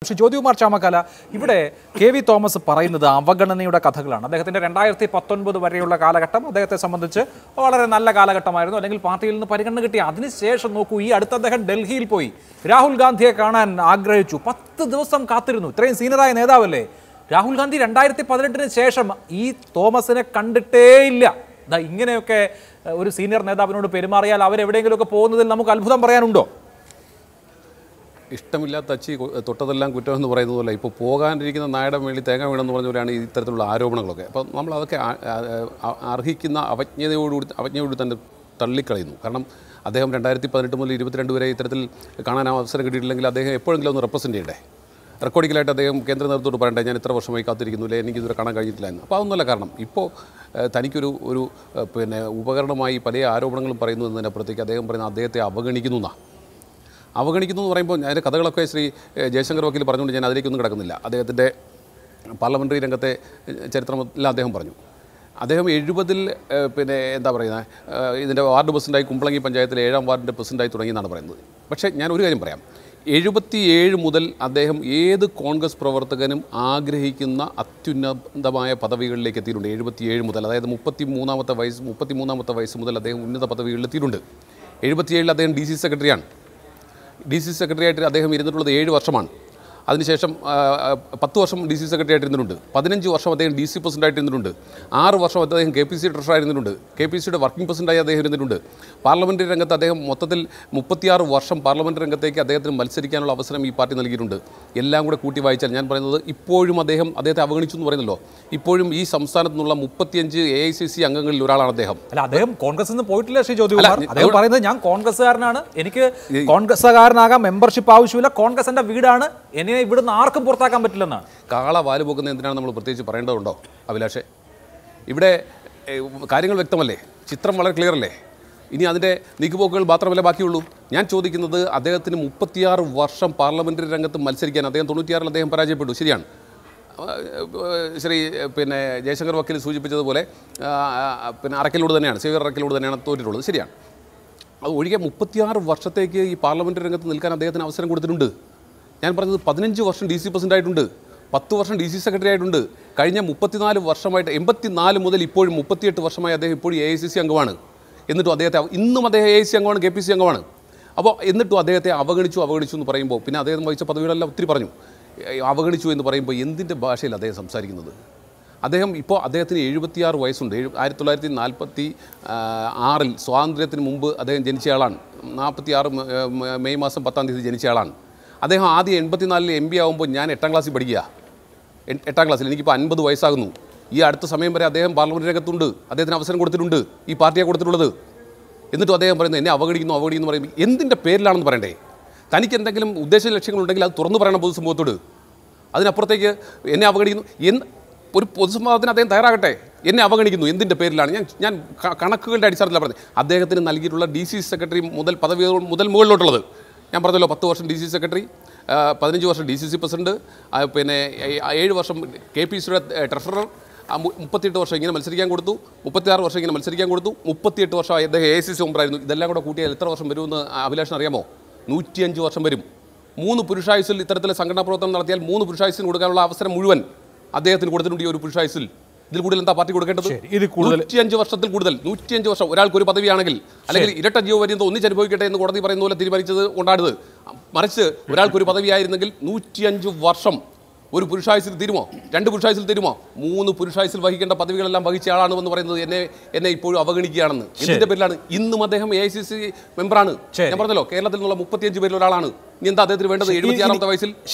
പക്ഷേ ജ്യോതികുമാർ ചാമക്കാല ഇവിടെ K V Thomas പറയുന്നത് അവഗണനയുടെ കഥകളാണ് അദ്ദേഹത്തിൻ്റെ രണ്ടായിരത്തി പത്തൊൻപത് വരെയുള്ള കാലഘട്ടം അദ്ദേഹത്തെ സംബന്ധിച്ച് വളരെ നല്ല കാലഘട്ടമായിരുന്നു അല്ലെങ്കിൽ പാർട്ടിയിൽ നിന്ന് പരിഗണന കിട്ടി അതിനുശേഷം നോക്കൂ ഈ അടുത്ത അദ്ദേഹം ഡൽഹിയിൽ പോയി രാഹുൽ ഗാന്ധിയെ കാണാൻ ആഗ്രഹിച്ചു പത്ത് ദിവസം കാത്തിരുന്നു ഇത്രയും സീനിയറായ നേതാവല്ലേ രാഹുൽ ഗാന്ധി രണ്ടായിരത്തി പതിനെട്ടിന് ശേഷം ഈ തോമസിനെ കണ്ടിട്ടേയില്ല ഇങ്ങനെയൊക്കെ ഒരു സീനിയർ നേതാവിനോട് പെരുമാറിയാൽ അവരെവിടെയെങ്കിലുമൊക്കെ പോകുന്നതിൽ നമുക്ക് അത്ഭുതം പറയാനുണ്ടോ ഇഷ്ടമില്ലാത്ത അച്ചി തൊട്ടതെല്ലാം കുറ്റമെന്ന് പറയുന്നത് പോലെ ഇപ്പോൾ പോകാനിരിക്കുന്ന നായുടെ മേളിൽ തേങ്ങ വീണെന്ന് പറഞ്ഞ പോലെയാണ് ഇത്തരത്തിലുള്ള ആരോപണങ്ങളൊക്കെ അപ്പം നമ്മൾ അതൊക്കെ അർഹിക്കുന്ന അവജ്ഞതയോടുകൂടി അവജ്ഞയോടുകൂടി തന്നെ തള്ളിക്കളയുന്നു കാരണം അദ്ദേഹം രണ്ടായിരത്തി പതിനെട്ട് മുതൽ ഇരുപത്തിരണ്ട് വരെ ഇത്തരത്തിൽ കാണാൻ അവസരം കിട്ടിയിട്ടില്ലെങ്കിൽ അദ്ദേഹം എപ്പോഴെങ്കിലും ഒന്ന് റെപ്രസെൻ്റ് ചെയ്യണ്ടേ റെക്കോർഡിക്കലായിട്ട് അദ്ദേഹം കേന്ദ്ര നേതൃത്വത്തോട് പറയണ്ടേ ഞാൻ ഇത്ര വർഷമായി കാത്തിരിക്കുന്നില്ലേ എനിക്കിതുവരെ കാണാൻ കഴിഞ്ഞിട്ടില്ല എന്ന് അപ്പോൾ അതൊന്നുമല്ല കാരണം ഇപ്പോൾ തനിക്കൊരു ഒരു പിന്നെ ഉപകരണമായി പല ആരോപണങ്ങളും പറയുന്നു എന്നതിനപ്പുറത്തേക്ക് അദ്ദേഹം പറയുന്ന അദ്ദേഹത്തെ അവഗണിക്കുന്നു എന്നാണ് അവഗണിക്കുന്നു എന്ന് പറയുമ്പോൾ ഞാൻ കഥകളൊക്കെ ശ്രീ ജയശങ്കർ വക്കീൽ പറഞ്ഞുകൊണ്ട് ഞാൻ അതിലേക്കൊന്നും കിടക്കുന്നില്ല അദ്ദേഹത്തിൻ്റെ പാർലമെൻ്ററി രംഗത്തെ ചരിത്രമെല്ലാം അദ്ദേഹം പറഞ്ഞു അദ്ദേഹം എഴുപതിൽ പിന്നെ എന്താ പറയുന്നത് ഇതിൻ്റെ വാർഡ് പ്രസിഡൻ്റായി കുമ്പളങ്ങി പഞ്ചായത്തിലെ ഏഴാം വാർഡിൻ്റെ പ്രസിഡൻ്റായി തുടങ്ങി എന്നാണ് പറയുന്നത് പക്ഷേ ഞാൻ ഒരു കാര്യം പറയാം എഴുപത്തിയേഴ് മുതൽ അദ്ദേഹം ഏത് കോൺഗ്രസ് പ്രവർത്തകനും ആഗ്രഹിക്കുന്ന അത്യുന്നതമായ പദവികളിലേക്ക് എത്തിയിട്ടുണ്ട് എഴുപത്തിയേഴ് മുതൽ അതായത് മുപ്പത്തി മൂന്നാമത്തെ വയസ്സ് മുപ്പത്തി മൂന്നാമത്തെ വയസ്സ് മുതൽ അദ്ദേഹം ഉന്നത പദവികളിൽ എത്തിയിട്ടുണ്ട് എഴുപത്തിയേഴിൽ അദ്ദേഹം ഡി സി സെക്രട്ടറിയാണ് ഡി സി സി സെക്രട്ടറി ആയിട്ട് അദ്ദേഹം ഇരുന്നിട്ടുള്ളത് ഏഴ് വർഷമാണ് അതിനുശേഷം പത്ത് വർഷം ഡി സി സെക്രട്ടറി ആയിട്ടിരുന്നുണ്ട് പതിനഞ്ച് വർഷം അദ്ദേഹം ഡി സി പ്രസിഡന്റ് ആയിട്ടിരുന്നുണ്ട് ആറ് വർഷം അദ്ദേഹം കെ പി സി ട്രഷർ ആയിരുന്നിട്ടുണ്ട് കെ പി സിയുടെ വർക്കിംഗ് പ്രസിഡന്റായി അദ്ദേഹം ഇരുന്നിട്ടുണ്ട് പാർലമെന്ററി രംഗത്ത് അദ്ദേഹം മൊത്തത്തിൽ മുപ്പത്തിയാറ് വർഷം പാർലമെന്ററി രംഗത്തേക്ക് അദ്ദേഹത്തിന് മത്സരിക്കാനുള്ള അവസരം ഈ പാർട്ടി നൽകിയിട്ടുണ്ട് എല്ലാം കൂടെ കൂട്ടി വായിച്ചാൽ ഞാൻ പറയുന്നത് ഇപ്പോഴും അദ്ദേഹം അദ്ദേഹത്തെ അവഗണിച്ചു എന്ന് പറയുന്നല്ലോ ഇപ്പോഴും ഈ സംസ്ഥാനത്തു നിന്നുള്ള മുപ്പത്തിയഞ്ച് എ ഐ സി സി അംഗങ്ങളിൽ ഒരാളാണ് അദ്ദേഹം അല്ല അദ്ദേഹം കോൺഗ്രസ് നിന്ന് പോയിട്ടില്ല ശ്രീ ജ്യോതി അദ്ദേഹം പറയുന്നത് ഞാൻ കോൺഗ്രസ്സുകാരനാണ് എനിക്ക് കോൺഗ്രസ്സുകാരനാകാൻ മെമ്പർഷിപ്പ് ആവശ്യമില്ല കോൺഗ്രസ് എൻ്റെ വീടാണ് എന്നെ അദ്ദേഹത്തിനെ ഇവിടുന്ന് ആർക്കും പുറത്താക്കാൻ പറ്റില്ലെന്നാണ് കാള വാല് പോക്കുന്ന എന്തിനാണ് നമ്മൾ പ്രത്യേകിച്ച് പറയേണ്ടതുണ്ടോ അഭിലാഷെ ഇവിടെ കാര്യങ്ങൾ വ്യക്തമല്ലേ ചിത്രം വളരെ ക്ലിയർ അല്ലേ ഇനി അതിൻ്റെ നീക്കുപോക്കുകൾ മാത്രമല്ല ബാക്കിയുള്ളൂ ഞാൻ ചോദിക്കുന്നത് അദ്ദേഹത്തിന് മുപ്പത്തിയാറ് വർഷം പാർലമെൻ്ററി രംഗത്ത് മത്സരിക്കാൻ അദ്ദേഹം തൊണ്ണൂറ്റിയാറിൽ അദ്ദേഹം പരാജയപ്പെട്ടു ശരിയാണ് ശ്രീ പിന്നെ ജയശങ്കർ വക്കീൽ സൂചിപ്പിച്ചതുപോലെ പിന്നെ അറക്കിലൂടെ തന്നെയാണ് സേവിയർ അറക്കിലൂടെ തന്നെയാണ് തോറ്റിട്ടുള്ളത് ശരിയാണ് അത് ഒഴികെ മുപ്പത്തിയാറ് വർഷത്തേക്ക് ഈ പാർലമെൻ്റ് രംഗത്ത് നിൽക്കാൻ അദ്ദേഹത്തിന് അവസരം കൊടുത്തിട്ടുണ്ട് ഞാൻ പറഞ്ഞത് പതിനഞ്ച് വർഷം ഡി സി ആയിട്ടുണ്ട് പത്ത് വർഷം ഡി സി സെക്രട്ടറി ആയിട്ടുണ്ട് കഴിഞ്ഞ മുപ്പത്തിനാല് വർഷമായിട്ട് എൺപത്തിനാല് മുതൽ ഇപ്പോഴും മുപ്പത്തിയെട്ട് വർഷമായി അദ്ദേഹം ഇപ്പോഴും എ ഐ സി സി അംഗമാണ് എന്നിട്ടും അദ്ദേഹത്തെ ഇന്നും അദ്ദേഹം എ ഐ സി അംഗമാണ് കെ പി സി അംഗമാണ് അപ്പോൾ എന്നിട്ടും അദ്ദേഹത്തെ അവഗണിച്ചു അവഗണിച്ചു എന്ന് പറയുമ്പോൾ പിന്നെ അദ്ദേഹം വഹിച്ച പദവികളെല്ലാം ഒത്തിരി പറഞ്ഞു അവഗണിച്ചു എന്ന് പറയുമ്പോൾ എന്തിൻ്റെ ഭാഷയിൽ അദ്ദേഹം സംസാരിക്കുന്നത് അദ്ദേഹം ഇപ്പോൾ അദ്ദേഹത്തിന് എഴുപത്തിയാറ് വയസ്സുണ്ട് എഴു ആയിരത്തി തൊള്ളായിരത്തി നാൽപ്പത്തി ആറിൽ സ്വാതന്ത്ര്യത്തിന് മുമ്പ് അദ്ദേഹം ജനിച്ചയാളാണ് നാൽപ്പത്തി ആറ് മെയ് മാസം പത്താം തീയതി ജനിച്ചയാളാണ് അദ്ദേഹം ആദ്യം എൺപത്തിനാലിൽ എം പി ആകുമ്പോൾ ഞാൻ എട്ടാം ക്ലാസ്സിൽ പഠിക്കുക എട്ടാം ക്ലാസ്സിൽ എനിക്കിപ്പോൾ അൻപത് വയസ്സാകുന്നു ഈ അടുത്ത സമയം വരെ അദ്ദേഹം പാർലമെൻറ്റ് രംഗത്തുണ്ട് അദ്ദേഹത്തിന് അവസരം കൊടുത്തിട്ടുണ്ട് ഈ പാർട്ടിയെ കൊടുത്തിട്ടുള്ളത് എന്നിട്ടും അദ്ദേഹം പറയുന്നത് എന്നെ അവഗണിക്കുന്നു അവഗണിക്കുന്നു പറയുമ്പോൾ എന്തിൻ്റെ പേരിലാണെന്ന് പറയണ്ടേ തനിക്ക് എന്തെങ്കിലും ഉദ്ദേശ ലക്ഷ്യങ്ങളുണ്ടെങ്കിൽ അത് തുറന്നു പറയണം പൊതുസമൂഹത്തോട് അതിനപ്പുറത്തേക്ക് എന്നെ അവഗണിക്കുന്നു എന്ന് ഒരു പൊതുസംവാദത്തിന് അദ്ദേഹം തയ്യാറാകട്ടെ എന്നെ അവഗണിക്കുന്നു എന്തിൻ്റെ പേരിലാണ് ഞാൻ ഞാൻ കണക്കുകളുടെ അടിസ്ഥാനത്തിലാണ് പറഞ്ഞത് അദ്ദേഹത്തിന് നൽകിയിട്ടുള്ള ഡി സി സെക്രട്ടറി മുതൽ പദവി മുതൽ മുകളിലോട്ടുള്ളത് ഞാൻ പറഞ്ഞല്ലോ പത്ത് വർഷം ഡി സി സെക്രട്ടറി പതിനഞ്ച് വർഷം ഡി സി സി പ്രസിഡന്റ് പിന്നെ ഏഴ് വർഷം കെ പി സിയുടെ ട്രഷറർ മുപ്പത്തിയെട്ട് വർഷം ഇങ്ങനെ മത്സരിക്കാൻ കൊടുത്തു മുപ്പത്തിയാറ് വർഷം ഇങ്ങനെ മത്സരിക്കാൻ കൊടുത്തു മുപ്പത്തിയെട്ട് വർഷം അദ്ദേഹം എ സി സി മെമ്പറായിരുന്നു ഇതെല്ലാം കൂടെ കൂട്ടിയാൽ എത്ര വർഷം വരുമെന്ന് അഭിലാഷൻ അറിയാമോ നൂറ്റിയഞ്ച് വർഷം വരും മൂന്ന് പുരുഷായുസിൽ ഇത്തരത്തിലെ സംഘടനാ പ്രവർത്തനം നടത്തിയാൽ മൂന്ന് പുരുഷായുസിന് കൊടുക്കാനുള്ള അവസരം മുഴുവൻ അദ്ദേഹത്തിന് കൊടുത്തിട്ടുണ്ട് ഈ ഒരു പുരുഷായുസിൽ ഇതിൽ കൂടുതൽ എന്താ പാർട്ടി കൊടുക്കേണ്ടത് ഇത് കൂടുതൽ നൂറ്റിയഞ്ച് വർഷത്തിൽ കൂടുതൽ നൂറ്റിയഞ്ച് വർഷം ഒരാൾക്ക് ഒരു പദവിയാണെങ്കിൽ അല്ലെങ്കിൽ ഇരട്ട ഒന്നിച്ച് അനുഭവിക്കട്ടെ എന്ന് കോടതി പറയുന്ന പോലെ തീരുമാനിച്ചത് കൊണ്ടാണിത് മറിച്ച് ഒരാൾക്ക് ഒരു പദവിയായിരുന്നെങ്കിൽ നൂറ്റിയഞ്ച് വർഷം ഒരു പുരുഷായുസിൽ തീരുമോ രണ്ട് പുരുഷായുസിൽ തീരുമോ മൂന്ന് പുരുഷായുസിൽ വഹിക്കേണ്ട പദവികളെല്ലാം വഹിച്ച ആളാണ് എന്ന് പറയുന്നത് എന്നെ എന്നെ ഇപ്പോഴും അവഗണിക്കുകയാണെന്ന് എന്റെ പേരിലാണ് ഇന്നും അദ്ദേഹം എ ഐ സി സി മെമ്പറാണ് ഞാൻ പറഞ്ഞല്ലോ കേരളത്തിൽ നിന്നുള്ള മുപ്പത്തിയഞ്ച് പേരിൽ ഒരാളാണ് ഇനി എന്താ അദ്ദേഹത്തിന് വേണ്ടത് എഴുപത്തിയാറാമത്തെ വയസ്സിൽ